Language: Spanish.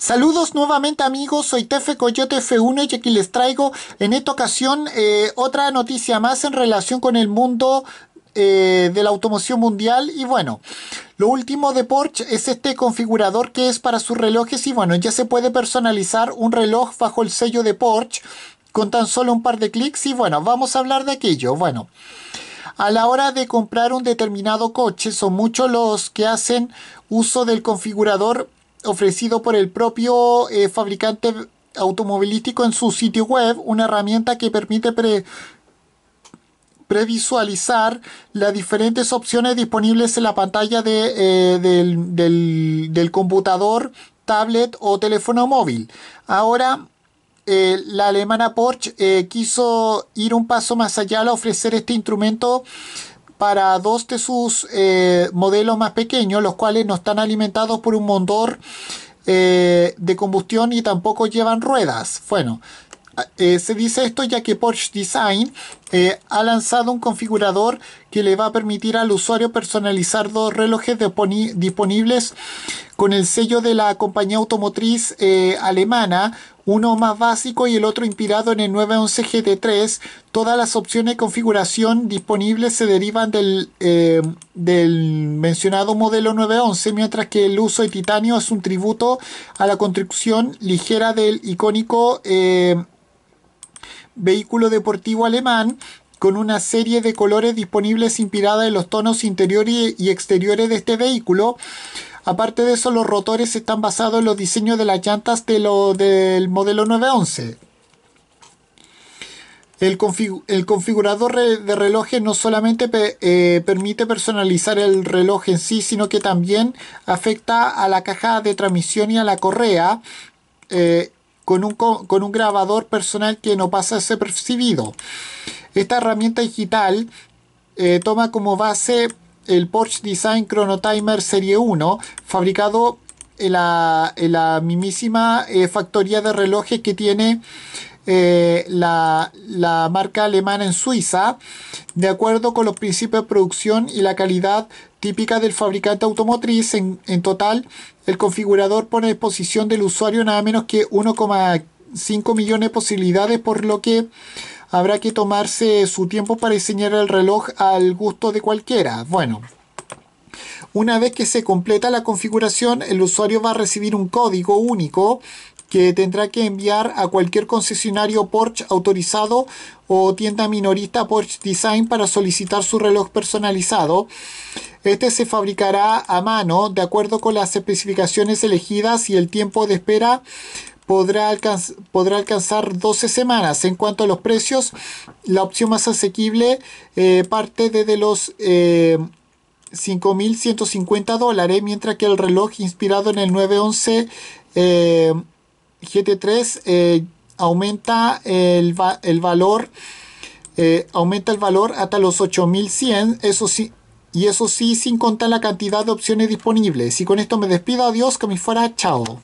Saludos nuevamente amigos, soy Tefe Coyote F1 y aquí les traigo en esta ocasión eh, otra noticia más en relación con el mundo eh, de la automoción mundial y bueno, lo último de Porsche es este configurador que es para sus relojes y bueno, ya se puede personalizar un reloj bajo el sello de Porsche con tan solo un par de clics y bueno, vamos a hablar de aquello, bueno. A la hora de comprar un determinado coche son muchos los que hacen uso del configurador ofrecido por el propio eh, fabricante automovilístico en su sitio web, una herramienta que permite previsualizar las diferentes opciones disponibles en la pantalla eh, del, computador, tablet o teléfono móvil. Ahora, eh, la alemana Porsche quiso ir un paso más allá al ofrecer este instrumento para dos de sus eh, modelos más pequeños, los cuales no están alimentados por un motor eh, de combustión y tampoco llevan ruedas. Bueno, eh, se dice esto ya que Porsche Design eh, ha lanzado un configurador que le va a permitir al usuario personalizar dos relojes disponibles con el sello de la compañía automotriz eh, alemana, uno más básico y el otro inspirado en el 911 GT3. Todas las opciones de configuración disponibles se derivan del eh, mencionado modelo 911, mientras que el uso de titanio es un tributo a la construcción ligera del icónico vehículo deportivo alemán con una serie de colores disponibles inspirada en los tonos interiores y exteriores de este vehículo. Aparte de eso, los rotores están basados en los diseños de las llantas de lo, del modelo 911. El, configurador de relojes no solamente eh, permite personalizar el reloj en sí, sino que también afecta a la caja de transmisión y a la correa. Eh, con un, grabador personal que no pasa a ser percibido. Esta herramienta digital eh, toma como base el Porsche Design Chronotimer Serie 1, fabricado en la, en mismísima eh, factoría de relojes que tiene eh, la, marca alemana en Suiza, de acuerdo con los principios de producción y la calidad típica del fabricante automotriz. En, en, total, el configurador pone a disposición del usuario nada menos que 1,5 millones de posibilidades, por lo que habrá que tomarse su tiempo para diseñar el reloj al gusto de cualquiera. Bueno. Una vez que se completa la configuración, el usuario va a recibir un código único que tendrá que enviar a cualquier concesionario Porsche autorizado o tienda minorista Porsche Design para solicitar su reloj personalizado. Este se fabricará a mano de acuerdo con las especificaciones elegidas y el tiempo de espera Podrá, alcanzar 12 semanas. En cuanto a los precios, la opción más asequible eh, parte desde los 5.150 eh, dólares, mientras que el reloj inspirado en el 911 GT3 eh, aumenta el, el valor eh, aumenta el valor hasta los 8100 eso sí y eso sí sin contar la cantidad de opciones disponibles y con esto me despido adiós que me fuera chao